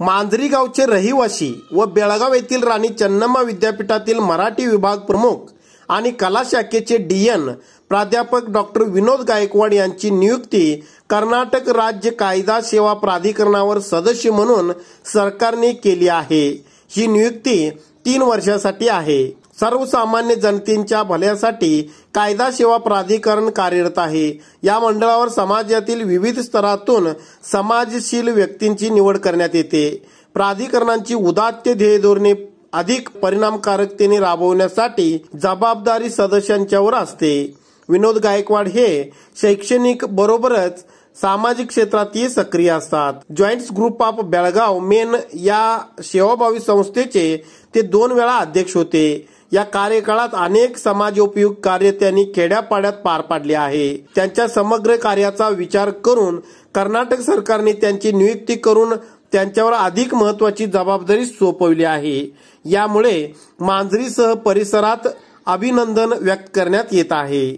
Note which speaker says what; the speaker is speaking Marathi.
Speaker 1: मांजरी गावचे रहिवासी व बेळगाव येथील राणी चन्नम्मा विद्यापीठातील मराठी विभाग प्रमुख आणि कला शाखेचे एन प्राध्यापक डॉक्टर विनोद गायकवाड यांची नियुक्ती कर्नाटक राज्य कायदा सेवा प्राधिकरणावर सदस्य म्हणून सरकारने केली आहे ही नियुक्ती तीन वर्षासाठी आहे सर्वसामान्य जनतेच्या भल्यासाठी कायदा सेवा प्राधिकरण कार्यरत आहे या मंडळावर समाजातील विविध स्तरातून समाजशील व्यक्तींची निवड करण्यात येते प्राधिकरणांची उदात्त ध्येय धोरणे अधिक परिणामकारकतेने राबवण्यासाठी जबाबदारी सदस्यांच्यावर असते विनोद गायकवाड हे शैक्षणिक बरोबरच सामाजिक क्षेत्रातही सक्रिय असतात joint group of Belgaum men या सेवाभावी संस्थेचे ते दोन वेळा अध्यक्ष होते या कार्यकाळात अनेक समाजोपयोग कार्य त्यांनी खेड्यापाड्यात पार पाडले आहे त्यांच्या समग्र कार्याचा विचार करून कर्नाटक सरकारने त्यांची नियुक्ती करून त्यांच्यावर अधिक महत्वाची जबाबदारी सोपवली आहे यामुळे मांजरीसह परिसरात अभिनंदन व्यक्त करण्यात येत आहे